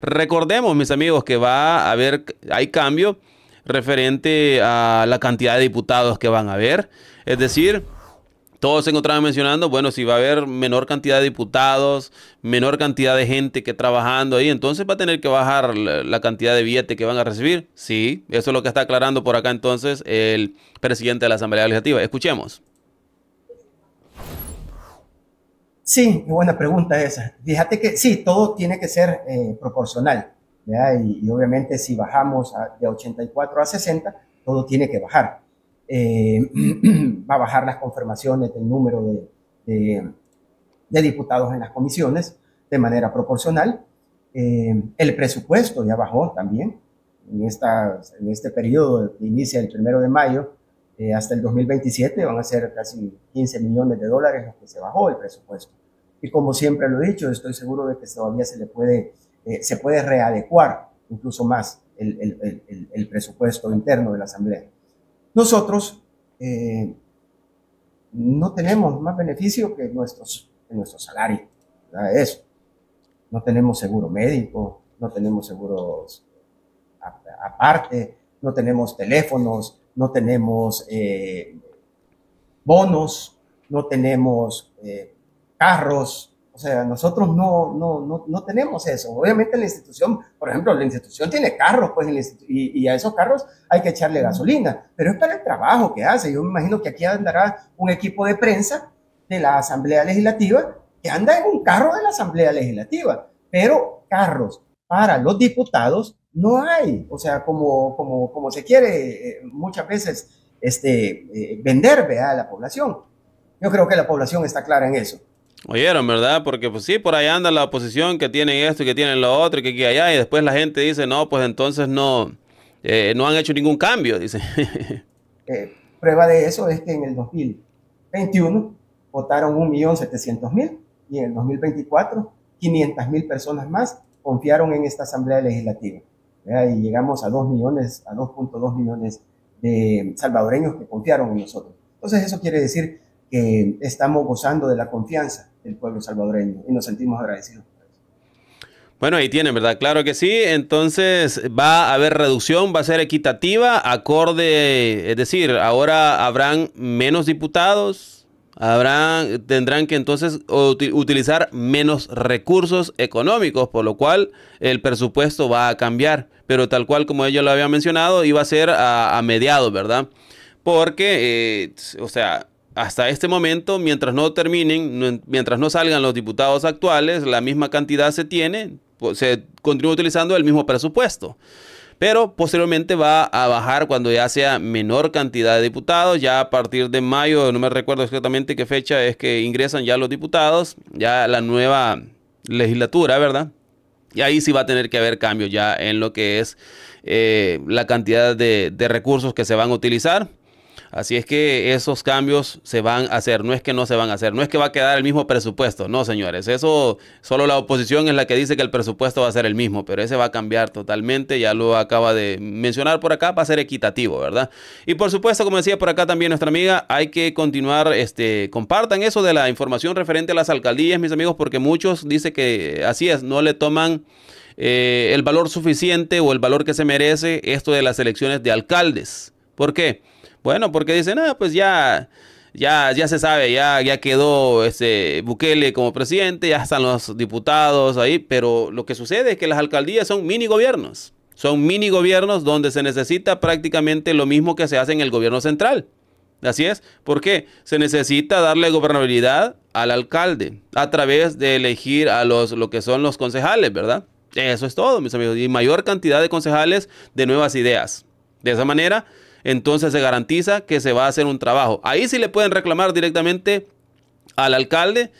Recordemos, mis amigos, que va a haber, hay cambio referente a la cantidad de diputados que van a haber. Es decir, todos se encontraban mencionando, bueno, si va a haber menor cantidad de diputados, menor cantidad de gente que trabajando ahí, entonces va a tener que bajar la, cantidad de billetes que van a recibir. Sí, eso es lo que está aclarando por acá entonces el presidente de la Asamblea Legislativa. Escuchemos. Sí, buena pregunta esa. Fíjate que sí, todo tiene que ser eh, proporcional. Y, obviamente si bajamos de 84 a 60, todo tiene que bajar. Eh, va a bajar las confirmaciones del número de, diputados en las comisiones de manera proporcional. Eh, el presupuesto ya bajó también en, esta, en este periodo que inicia el primero de mayo eh, hasta el 2027 van a ser casi 15 millones de dólares los que se bajó el presupuesto. Y como siempre lo he dicho, estoy seguro de que todavía se le puede, eh, se puede readecuar incluso más el, el, el, presupuesto interno de la Asamblea. Nosotros eh, no tenemos más beneficio que nuestros, en nuestro salario, eso. No tenemos seguro médico, no tenemos seguros aparte, no tenemos teléfonos, no tenemos eh, bonos, no tenemos eh, carros, o sea, nosotros no, no, no, tenemos eso. Obviamente la institución, por ejemplo, la institución tiene carros, pues, y, y, a esos carros hay que echarle gasolina, pero es para el trabajo que hace. Yo me imagino que aquí andará un equipo de prensa de la Asamblea Legislativa que anda en un carro de la Asamblea Legislativa, pero carros para los diputados no hay, o sea, como, como, como se quiere eh, muchas veces este, eh, vender a la población. Yo creo que la población está clara en eso. Oyeron, ¿verdad? Porque pues sí, por ahí anda la oposición que tiene esto y que tienen lo otro y que, hay allá y después la gente dice, no, pues entonces no, eh, no han hecho ningún cambio, dice. prueba de eso es que en el 2021 votaron 1.700.000 y en el 2024 500.000 personas más confiaron en esta Asamblea Legislativa y llegamos a 2 millones, a 2.2 millones de salvadoreños que confiaron en nosotros. Entonces eso quiere decir que estamos gozando de la confianza del pueblo salvadoreño y nos sentimos agradecidos. Bueno, ahí tienen, ¿verdad? Claro que sí. Entonces va a haber reducción, va a ser equitativa, acorde, es decir, ahora habrán menos diputados, Habrán, tendrán que entonces utilizar menos recursos económicos, por lo cual el presupuesto va a cambiar. Pero tal cual como ella lo había mencionado, iba a ser a, a mediados, ¿verdad? Porque, eh, o sea, hasta este momento, mientras no terminen, mientras no salgan los diputados actuales, la misma cantidad se tiene, pues, se continúa utilizando el mismo presupuesto pero posteriormente va a bajar cuando ya sea menor cantidad de diputados, ya a partir de mayo, no me recuerdo exactamente qué fecha es que ingresan ya los diputados, ya la nueva legislatura, ¿verdad? Y ahí sí va a tener que haber cambios ya en lo que es eh, la cantidad de recursos que se van a utilizar. Así es que esos cambios se van a hacer, no es que no se van a hacer, no es que va a quedar el mismo presupuesto, no señores, eso solo la oposición es la que dice que el presupuesto va a ser el mismo, pero ese va a cambiar totalmente, ya lo acaba de mencionar por acá, va a ser equitativo, ¿verdad? Y por supuesto, como decía por acá también nuestra amiga, hay que continuar, este, compartan eso de la información referente a las alcaldías, mis amigos, porque muchos dicen que así es, no le toman... Eh, el valor suficiente o el valor que se merece esto de las elecciones de alcaldes. ¿Por qué? Bueno, porque dicen, ah, pues ya, ya, ya se sabe, ya, ya quedó ese Bukele como presidente, ya están los diputados ahí, pero lo que sucede es que las alcaldías son mini gobiernos. Son mini gobiernos donde se necesita prácticamente lo mismo que se hace en el gobierno central. Así es, porque se necesita darle gobernabilidad al alcalde a través de elegir a los lo que son los concejales, ¿verdad? Eso es todo, mis amigos, y mayor cantidad de concejales de nuevas ideas. De esa manera, entonces se garantiza que se va a hacer un trabajo. Ahí sí le pueden reclamar directamente al alcalde.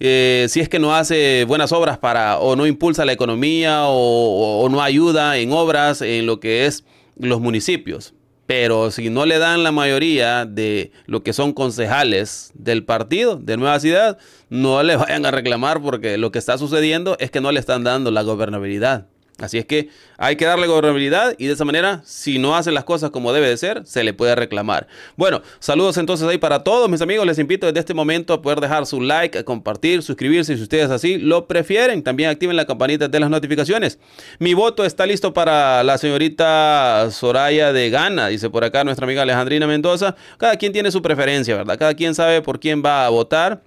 Eh, si es que no hace buenas obras para o no impulsa la economía o, o no ayuda en obras en lo que es los municipios. Pero si no le dan la mayoría de lo que son concejales del partido de Nueva Ciudad, no le vayan a reclamar porque lo que está sucediendo es que no le están dando la gobernabilidad. Así es que hay que darle gobernabilidad y de esa manera, si no hace las cosas como debe de ser, se le puede reclamar. Bueno, saludos entonces ahí para todos mis amigos. Les invito desde este momento a poder dejar su like, a compartir, suscribirse si ustedes así lo prefieren. También activen la campanita de las notificaciones. Mi voto está listo para la señorita Soraya de Gana, dice por acá nuestra amiga Alejandrina Mendoza. Cada quien tiene su preferencia, ¿verdad? Cada quien sabe por quién va a votar.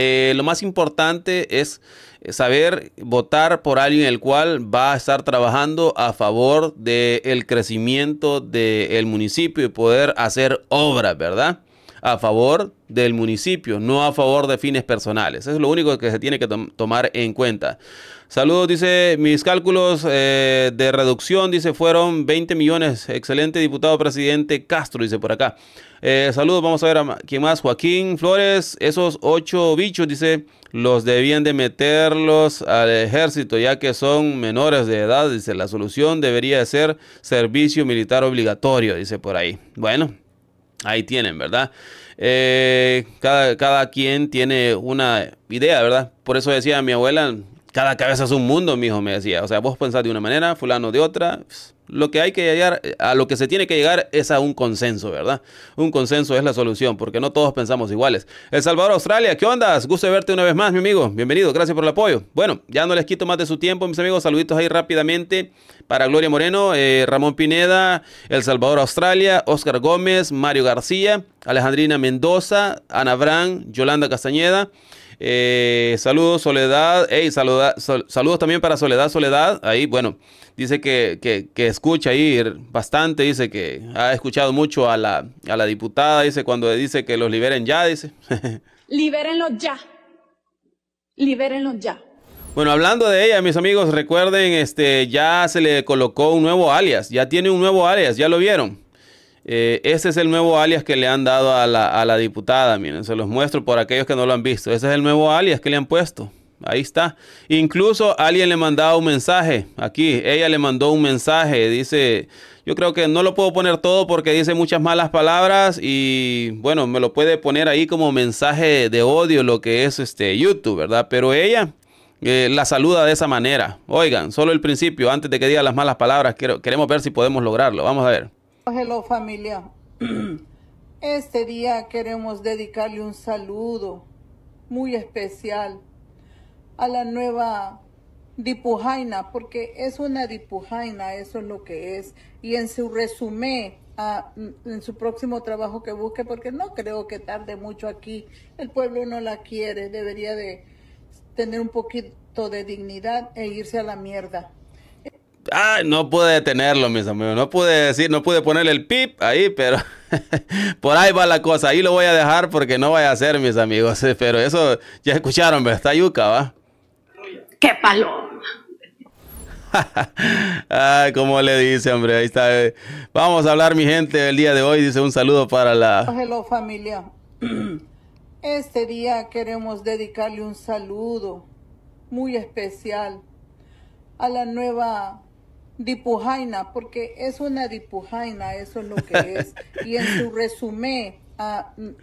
Eh, lo más importante es saber votar por alguien el cual va a estar trabajando a favor del crecimiento del municipio y poder hacer obras, ¿verdad? a favor del municipio, no a favor de fines personales. Eso es lo único que se tiene que tomar en cuenta. Saludos, dice, mis cálculos eh, de reducción, dice, fueron 20 millones. Excelente diputado presidente Castro, dice por acá. Eh, saludos, vamos a ver a quién más. Joaquín Flores, esos ocho bichos, dice, los debían de meterlos al ejército, ya que son menores de edad, dice, la solución debería ser servicio militar obligatorio, dice por ahí. Bueno, Ahí tienen, ¿verdad? Eh, cada, quien tiene una idea, ¿verdad? Por eso decía mi abuela, cada cabeza es un mundo, mi hijo me decía. O sea, vos pensás de una manera, fulano de otra. Lo que hay que llegar, a lo que se tiene que llegar es a un consenso, ¿verdad? Un consenso es la solución, porque no todos pensamos iguales. El Salvador, Australia, ¿qué onda? Gusto verte una vez más, mi amigo. Bienvenido, gracias por el apoyo. Bueno, ya no les quito más de su tiempo, mis amigos. Saluditos ahí rápidamente para Gloria Moreno, eh, Ramón Pineda, El Salvador, Australia, Oscar Gómez, Mario García, Alejandrina Mendoza, Ana Bran, Yolanda Castañeda. Eh, saludos, Soledad. Hey, saludos también para Soledad, Soledad. Ahí, bueno, dice que, que, escucha ahí bastante, dice que ha escuchado mucho a la, a la diputada, dice cuando dice que los liberen ya, dice. Libérenlos ya. Libérenlos ya. Bueno, hablando de ella, mis amigos, recuerden, este, ya se le colocó un nuevo alias, ya tiene un nuevo alias, ya lo vieron. Eh, ese es el nuevo alias que le han dado a la, diputada. Miren, se los muestro por aquellos que no lo han visto. Ese es el nuevo alias que le han puesto. Ahí está. Incluso alguien le mandaba un mensaje. Aquí, ella le mandó un mensaje. Dice, yo creo que no lo puedo poner todo porque dice muchas malas palabras y bueno, me lo puede poner ahí como mensaje de odio lo que es este YouTube, ¿verdad? Pero ella eh, la saluda de esa manera. Oigan, solo el principio, antes de que diga las malas palabras, queremos ver si podemos lograrlo. Vamos a ver. Hello familia. Este día queremos dedicarle un saludo muy especial a la nueva dipujaina, porque es una dipujaina, eso es lo que es. Y en su resumen, en su próximo trabajo que busque, porque no creo que tarde mucho aquí, el pueblo no la quiere, debería de tener un poquito de dignidad e irse a la mierda. Ah, no pude detenerlo, mis amigos. No pude decir, no pude ponerle el pip ahí, pero por ahí va la cosa. Ahí lo voy a dejar porque no vaya a ser, mis amigos. Pero eso ya escucharon, ¿verdad? Está yuca, ¿va? ¡Qué paloma! ah, como le dice, hombre, ahí está. Vamos a hablar, mi gente, el día de hoy. Dice un saludo para la. Hello, familia. Este día queremos dedicarle un saludo muy especial a la nueva dipujaina, porque es una dipujaina, eso es lo que es. Y en su resumen,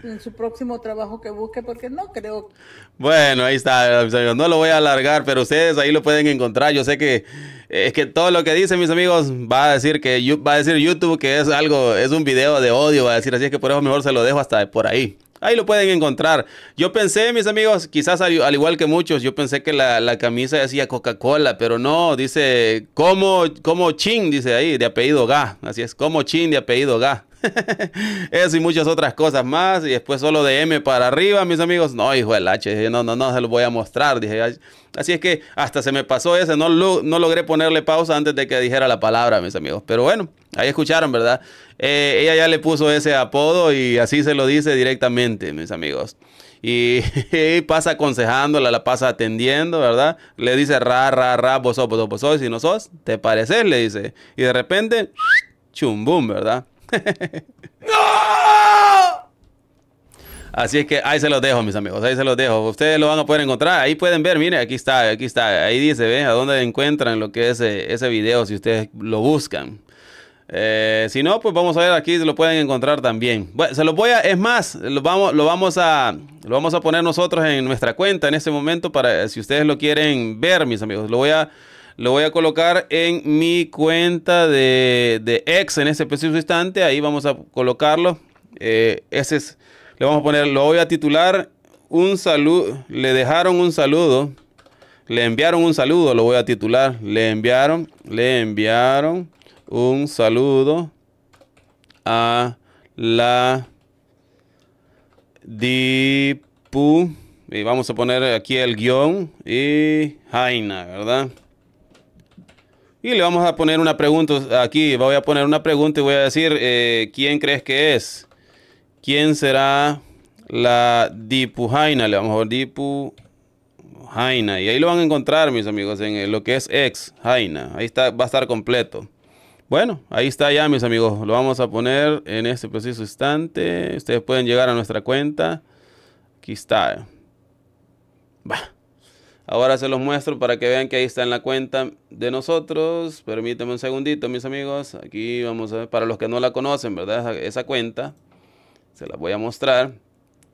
en su próximo trabajo que busque, porque no creo. Bueno, ahí está, No lo voy a alargar, pero ustedes ahí lo pueden encontrar. Yo sé que es que todo lo que dicen mis amigos va a decir que va a decir YouTube que es algo, es un video de odio, va a decir así es que por eso mejor se lo dejo hasta por ahí. Ahí lo pueden encontrar. Yo pensé, mis amigos, quizás al, igual que muchos, yo pensé que la, la camisa decía Coca-Cola, pero no, dice como, como Chin, dice ahí, de apellido Ga. Así es, como Chin de apellido Ga. Eso y muchas otras cosas más. Y después solo de M para arriba, mis amigos. No, hijo del H, no, no, no, se lo voy a mostrar. Dije, así es que hasta se me pasó ese. No, no logré ponerle pausa antes de que dijera la palabra, mis amigos. Pero bueno, ahí escucharon, ¿verdad? Eh, ella ya le puso ese apodo y así se lo dice directamente, mis amigos. Y, pasa aconsejándola, la pasa atendiendo, ¿verdad? Le dice ra, ra, ra, vos sos, vos sos, si no sos, te pareces, le dice. Y de repente, chumbum, ¿verdad? Así es que ahí se los dejo, mis amigos, ahí se los dejo. Ustedes lo van a poder encontrar, ahí pueden ver, mire, aquí está, aquí está, ahí dice, ¿ves? A dónde encuentran lo que es eh, ese, video si ustedes lo buscan. Eh, si no, pues vamos a ver aquí, lo pueden encontrar también. Bueno, se los voy a, es más, lo vamos, lo vamos a, lo vamos a poner nosotros en nuestra cuenta en este momento para, si ustedes lo quieren ver, mis amigos, lo voy a, lo voy a colocar en mi cuenta de, de X en ese preciso instante. Ahí vamos a colocarlo. Eh, ese es, le vamos a poner, lo voy a titular un saludo. Le dejaron un saludo. Le enviaron un saludo, lo voy a titular. Le enviaron, le enviaron un saludo a la Dipu. Y vamos a poner aquí el guión y Jaina, ¿verdad? Y le vamos a poner una pregunta aquí. Voy a poner una pregunta y voy a decir eh, quién crees que es. ¿Quién será la Jaina? Le vamos a ver Dipujaina. Y ahí lo van a encontrar, mis amigos, en eh, lo que es ex Jaina. Ahí está, va a estar completo. Bueno, ahí está ya, mis amigos. Lo vamos a poner en este preciso instante. Ustedes pueden llegar a nuestra cuenta. Aquí está. va Ahora se los muestro para que vean que ahí está en la cuenta de nosotros. Permítanme un segundito, mis amigos. Aquí vamos a ver, para los que no la conocen, ¿verdad? Esa, cuenta, se la voy a mostrar.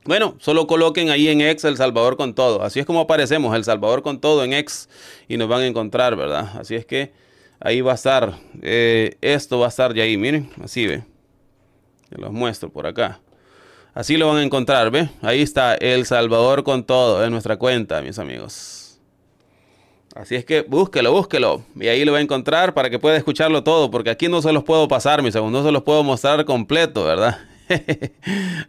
Bueno, solo coloquen ahí en Excel, El Salvador con todo. Así es como aparecemos, El Salvador con todo en X. y nos van a encontrar, ¿verdad? Así es que ahí va a estar, eh, esto va a estar ya ahí, miren, así ve. Se los muestro por acá. Así lo van a encontrar, ¿ve? Ahí está, El Salvador con todo, en nuestra cuenta, mis amigos. Así es que búsquelo, búsquelo. Y ahí lo va a encontrar para que pueda escucharlo todo, porque aquí no se los puedo pasar, mis amigos, no se los puedo mostrar completo, ¿verdad?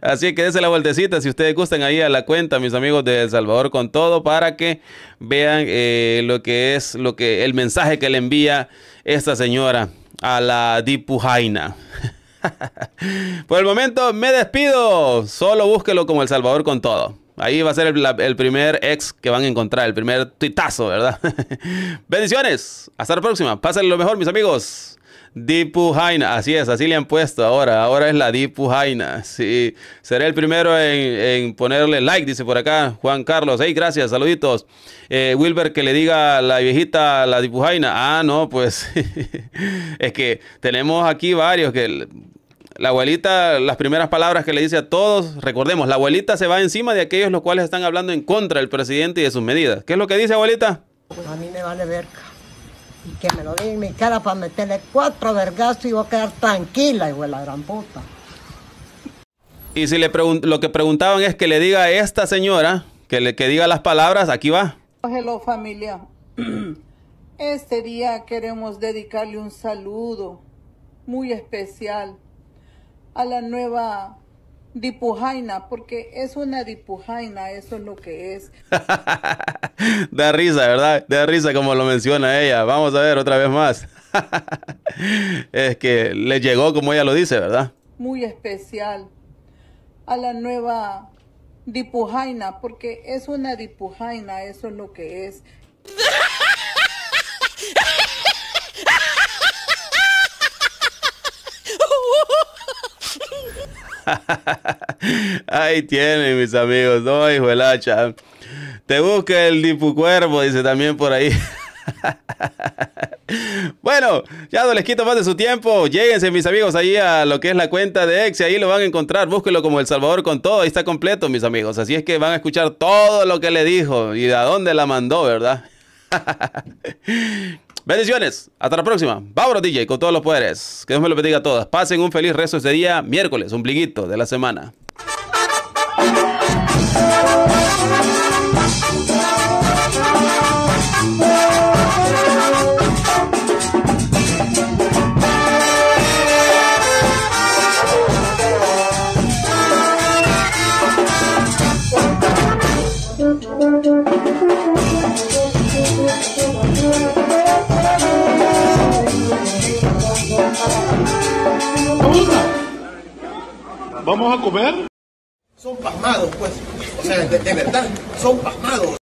Así que dése la vueltecita si ustedes gustan ahí a la cuenta, mis amigos de El Salvador con todo, para que vean eh, lo que es lo que el mensaje que le envía esta señora a la Dipujaina. Por el momento me despido. Solo búsquelo como El Salvador con todo. Ahí va a ser el, primer ex que van a encontrar, el primer tuitazo, ¿verdad? Bendiciones. Hasta la próxima. Pásenlo lo mejor, mis amigos. Dipu Jaina, así es, así le han puesto ahora. Ahora es la dipujaina. Jaina. Sí, seré el primero en, ponerle like, dice por acá Juan Carlos. Hey, gracias, saluditos. Eh, Wilber, que le diga la viejita la Dipu Ah, no, pues es que tenemos aquí varios que la abuelita, las primeras palabras que le dice a todos, recordemos, la abuelita se va encima de aquellos los cuales están hablando en contra del presidente y de sus medidas. ¿Qué es lo que dice, abuelita? Pues A mí me vale verga. Y que me lo diga en mi cara para meterle cuatro vergazos y voy a quedar tranquila, hijo de la gran puta. Y si le lo que preguntaban es que le diga a esta señora, que le que diga las palabras, aquí va. Hello familia. Este día queremos dedicarle un saludo muy especial a la nueva dipujaina, porque es una dipujaina, eso es lo que es. da risa, ¿verdad? Da risa como lo menciona ella. Vamos a ver otra vez más. es que le llegó, como ella lo dice, ¿verdad? Muy especial a la nueva dipujaina, porque es una dipujaina, eso es lo que es. Ahí tienen, mis amigos. No, hijo Te busca el dipu cuervo dice también por ahí. bueno, ya no les quito más de su tiempo. Lléguense, mis amigos, ahí a lo que es la cuenta de Ex ahí lo van a encontrar. búsquelo como El Salvador con todo. Ahí está completo, mis amigos. Así es que van a escuchar todo lo que le dijo y de dónde la mandó, ¿verdad? Bendiciones, hasta la próxima. Vámonos, DJ, con todos los poderes. Que Dios me lo bendiga a todas. Pasen un feliz resto de este día, miércoles, un pliguito de la semana. vamos a comer? Son pasmados, pues. O sea, de, verdad, son pasmados.